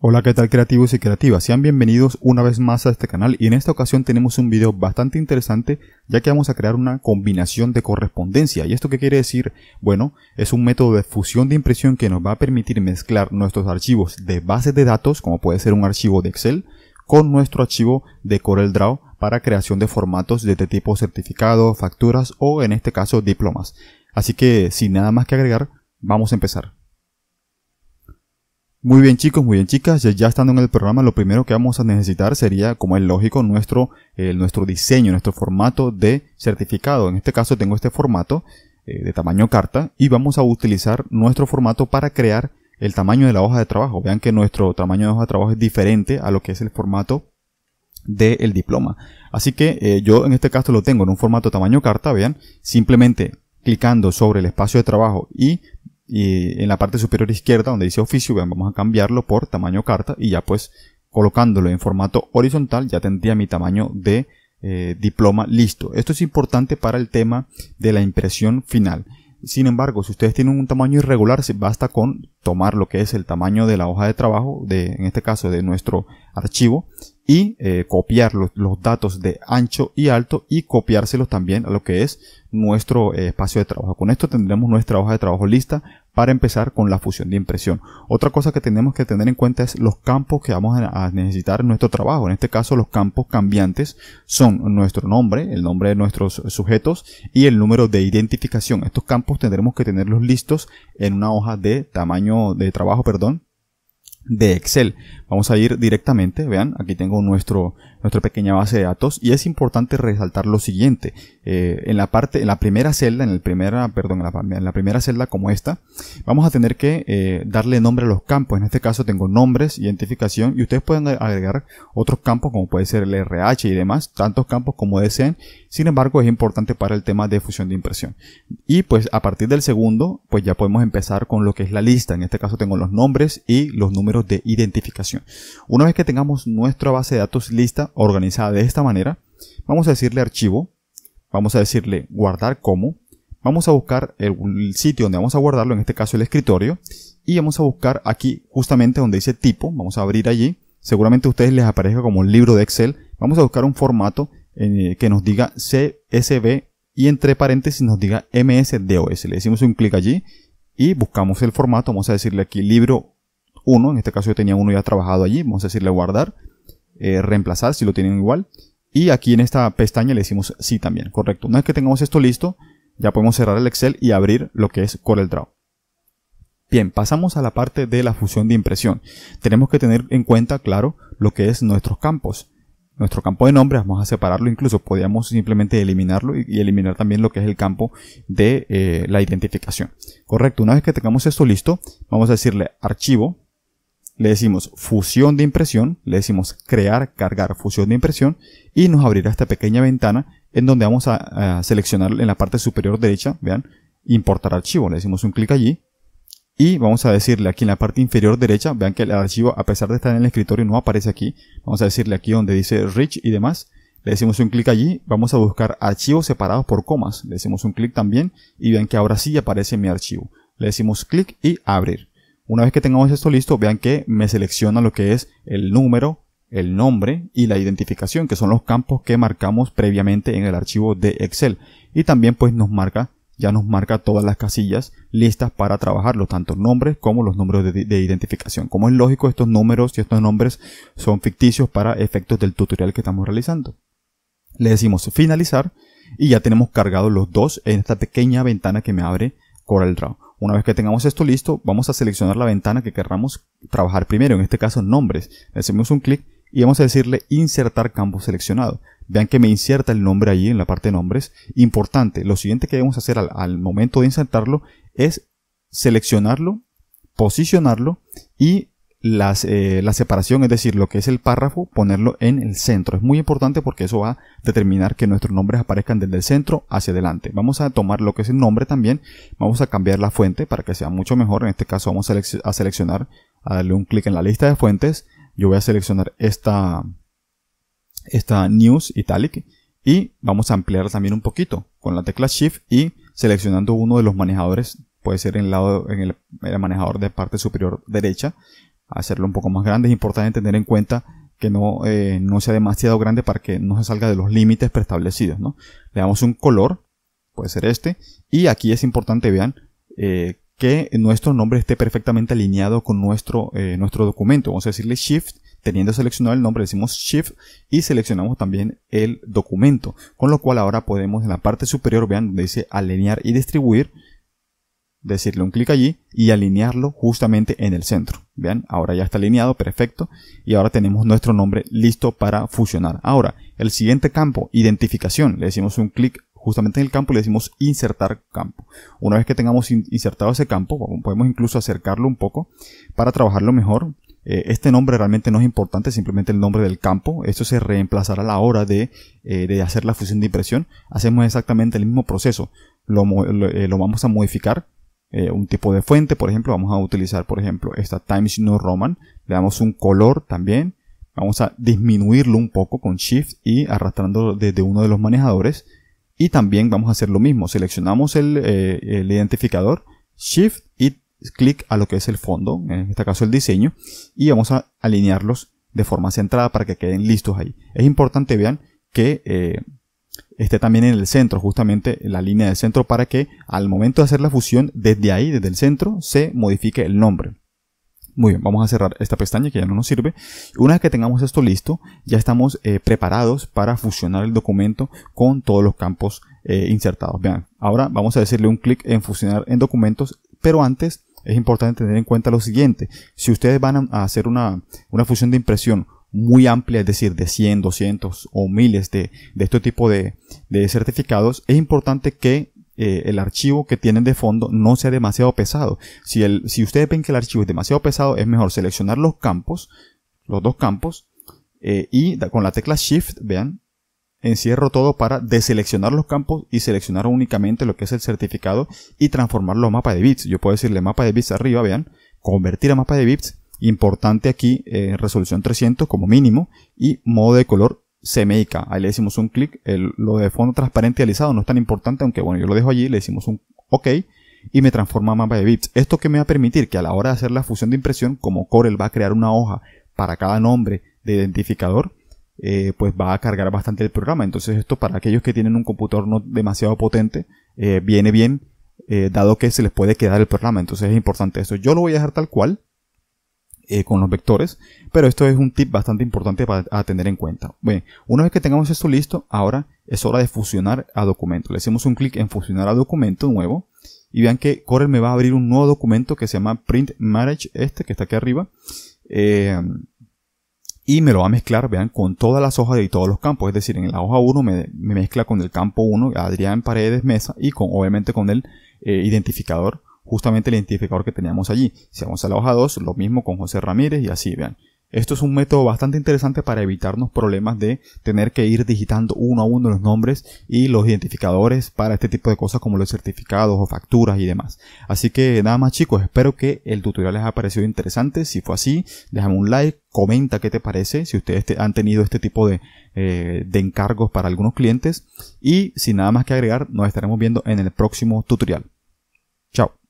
Hola, ¿qué tal creativos y creativas? Sean bienvenidos una vez más a este canal y en esta ocasión tenemos un video bastante interesante ya que vamos a crear una combinación de correspondencia. ¿Y esto qué quiere decir? Bueno, es un método de fusión de impresión que nos va a permitir mezclar nuestros archivos de bases de datos, como puede ser un archivo de Excel, con nuestro archivo de CorelDRAW para creación de formatos de este tipo certificado, facturas o en este caso diplomas. Así que sin nada más que agregar, vamos a empezar. Muy bien chicos, muy bien chicas, ya estando en el programa lo primero que vamos a necesitar sería, como es lógico, nuestro, eh, nuestro diseño, nuestro formato de certificado. En este caso tengo este formato eh, de tamaño carta y vamos a utilizar nuestro formato para crear el tamaño de la hoja de trabajo. Vean que nuestro tamaño de hoja de trabajo es diferente a lo que es el formato del diploma. Así que eh, yo en este caso lo tengo en un formato tamaño carta, vean, simplemente clicando sobre el espacio de trabajo y y en la parte superior izquierda donde dice oficio, vamos a cambiarlo por tamaño carta y ya pues colocándolo en formato horizontal ya tendría mi tamaño de eh, diploma listo. Esto es importante para el tema de la impresión final. Sin embargo, si ustedes tienen un tamaño irregular, basta con tomar lo que es el tamaño de la hoja de trabajo, de, en este caso de nuestro archivo, y eh, copiar los, datos de ancho y alto y copiárselos también a lo que es nuestro eh, espacio de trabajo. Con esto tendremos nuestra hoja de trabajo lista para empezar con la fusión de impresión. Otra cosa que tenemos que tener en cuenta es los campos que vamos a necesitar en nuestro trabajo. En este caso los campos cambiantes son nuestro nombre, el nombre de nuestros sujetos y el número de identificación. Estos campos tendremos que tenerlos listos en una hoja de tamaño de trabajo, perdón, de Excel. Vamos a ir directamente, vean, aquí tengo nuestro, nuestra pequeña base de datos y es importante resaltar lo siguiente. Eh, en la parte, en la primera celda, en, el primera, perdón, en, la, primera celda como esta, vamos a tener que eh, darle nombre a los campos. En este caso tengo nombres, identificación y ustedes pueden agregar otros campos como puede ser el RH y demás, tantos campos como deseen. Sin embargo, es importante para el tema de fusión de impresión. Y pues a partir del segundo, pues ya podemos empezar con lo que es la lista. En este caso tengo los nombres y los números de identificación. Una vez que tengamos nuestra base de datos lista, organizada de esta manera, vamos a decirle archivo, vamos a decirle guardar como, vamos a buscar el sitio donde vamos a guardarlo, en este caso el escritorio, y vamos a buscar aquí justamente donde dice tipo, vamos a abrir allí, seguramente a ustedes les aparezca como libro de Excel, vamos a buscar un formato eh, que nos diga CSV y entre paréntesis nos diga MSDOS, le decimos un clic allí y buscamos el formato, vamos a decirle aquí libro uno, en este caso yo tenía uno ya trabajado allí, vamos a decirle guardar, eh, reemplazar si lo tienen igual, y aquí en esta pestaña le decimos sí también, correcto. Una vez que tengamos esto listo, ya podemos cerrar el Excel y abrir lo que es CorelDRAW. Bien, pasamos a la parte de la fusión de impresión. Tenemos que tener en cuenta, claro, lo que es nuestros campos. Nuestro campo de nombre, vamos a separarlo, incluso podríamos simplemente eliminarlo y, eliminar también lo que es el campo de eh, la identificación. Correcto, una vez que tengamos esto listo, vamos a decirle archivo, le decimos fusión de impresión, le decimos crear, cargar, fusión de impresión y nos abrirá esta pequeña ventana en donde vamos a, seleccionar en la parte superior derecha, vean, importar archivo, le decimos un clic allí y vamos a decirle aquí en la parte inferior derecha, vean que el archivo a pesar de estar en el escritorio no aparece aquí, vamos a decirle aquí donde dice rich y demás, le decimos un clic allí, vamos a buscar archivos separados por comas, le decimos un clic también y vean que ahora sí aparece mi archivo, le decimos clic y abrir. Una vez que tengamos esto listo, vean que me selecciona lo que es el número, el nombre y la identificación, que son los campos que marcamos previamente en el archivo de Excel. Y también pues nos marca, ya nos marca todas las casillas listas para trabajarlo, tanto nombres como los números de, identificación. Como es lógico, estos números y estos nombres son ficticios para efectos del tutorial que estamos realizando. Le decimos finalizar y ya tenemos cargados los dos en esta pequeña ventana que me abre CorelDRAW. Una vez que tengamos esto listo, vamos a seleccionar la ventana que querramos trabajar primero, en este caso nombres. hacemos un clic y vamos a decirle insertar campo seleccionado. Vean que me inserta el nombre allí en la parte de nombres. Importante, lo siguiente que debemos hacer al momento de insertarlo es seleccionarlo, posicionarlo y eh, la separación, es decir, lo que es el párrafo, ponerlo en el centro. Es muy importante porque eso va a determinar que nuestros nombres aparezcan desde el centro hacia adelante. Vamos a tomar lo que es el nombre también, vamos a cambiar la fuente para que sea mucho mejor. En este caso vamos a, seleccionar, a darle un clic en la lista de fuentes. Yo voy a seleccionar esta, esta News Italic y vamos a ampliarla también un poquito con la tecla Shift y seleccionando uno de los manejadores puede ser en el, lado, en el, manejador de parte superior derecha hacerlo un poco más grande. Es importante tener en cuenta que no, eh, no sea demasiado grande para que no se salga de los límites preestablecidos. ¿no? Le damos un color, puede ser este, y aquí es importante, vean, eh, que nuestro nombre esté perfectamente alineado con nuestro, eh, nuestro documento. Vamos a decirle Shift, teniendo seleccionado el nombre decimos Shift y seleccionamos también el documento. Con lo cual ahora podemos en la parte superior, vean donde dice alinear y distribuir, decirle un clic allí y alinearlo justamente en el centro. Vean, ahora ya está alineado, perfecto. Y ahora tenemos nuestro nombre listo para fusionar. Ahora, el siguiente campo, identificación. Le decimos un clic justamente en el campo, y le decimos insertar campo. Una vez que tengamos insertado ese campo, podemos incluso acercarlo un poco para trabajarlo mejor. Eh, este nombre realmente no es importante, simplemente el nombre del campo. Esto se reemplazará a la hora de, eh, hacer la fusión de impresión. Hacemos exactamente el mismo proceso. lo eh, vamos a modificar eh, un tipo de fuente, por ejemplo, vamos a utilizar, por ejemplo, esta Times New Roman, le damos un color también, vamos a disminuirlo un poco con Shift y arrastrando desde uno de los manejadores, y también vamos a hacer lo mismo, seleccionamos eh, el, identificador, Shift y clic a lo que es el fondo, en este caso el diseño, y vamos a alinearlos de forma centrada para que queden listos ahí. Es importante, vean, que eh, esté también en el centro, justamente la línea del centro, para que al momento de hacer la fusión, desde ahí, desde el centro, se modifique el nombre. Muy bien, vamos a cerrar esta pestaña que ya no nos sirve. Una vez que tengamos esto listo, ya estamos eh, preparados para fusionar el documento con todos los campos eh, insertados. Vean, ahora vamos a decirle un clic en fusionar en documentos, pero antes es importante tener en cuenta lo siguiente. Si ustedes van a hacer una fusión de impresión muy amplia, es decir, de 100, 200 o miles de, de este tipo de, de, certificados, es importante que eh, el archivo que tienen de fondo no sea demasiado pesado. Si, el, si ustedes ven que el archivo es demasiado pesado, es mejor seleccionar los campos, los dos campos, eh, y con la tecla Shift, vean, encierro todo para deseleccionar los campos y seleccionar únicamente lo que es el certificado y transformarlo a mapa de bits. Yo puedo decirle mapa de bits arriba, vean, convertir a mapa de bits Importante aquí, eh, resolución 300 como mínimo y modo de color CMYK. Ahí le decimos un clic. Lo de fondo transparente y alisado no es tan importante, aunque bueno, yo lo dejo allí, le decimos un OK y me transforma a mapa de bits. Esto que me va a permitir que a la hora de hacer la fusión de impresión, como Corel va a crear una hoja para cada nombre de identificador, eh, pues va a cargar bastante el programa. Entonces esto para aquellos que tienen un computador no demasiado potente, eh, viene bien, dado que se les puede quedar el programa. Entonces es importante eso. Yo lo voy a dejar tal cual. Eh, con los vectores, pero esto es un tip bastante importante para, a tener en cuenta. una vez que tengamos esto listo, ahora es hora de fusionar a documento. Le hacemos un clic en fusionar a documento nuevo y vean que Corel me va a abrir un nuevo documento que se llama Print Marriage, este que está aquí arriba. Eh, y me lo va a mezclar, vean, con todas las hojas y todos los campos. Es decir, en la hoja 1 me, mezcla con el campo 1, Adrián Paredes Mesa, y con obviamente con el eh, identificador justamente el identificador que teníamos allí. Si vamos a la hoja 2, lo mismo con José Ramírez y así, vean. Esto es un método bastante interesante para evitarnos problemas de tener que ir digitando uno a uno los nombres y los identificadores para este tipo de cosas como los certificados o facturas y demás. Así que nada más chicos, espero que el tutorial les haya parecido interesante. Si fue así, déjame un like, comenta qué te parece, si ustedes han tenido este tipo de, eh, de encargos para algunos clientes. Y sin nada más que agregar, nos estaremos viendo en el próximo tutorial. Chao.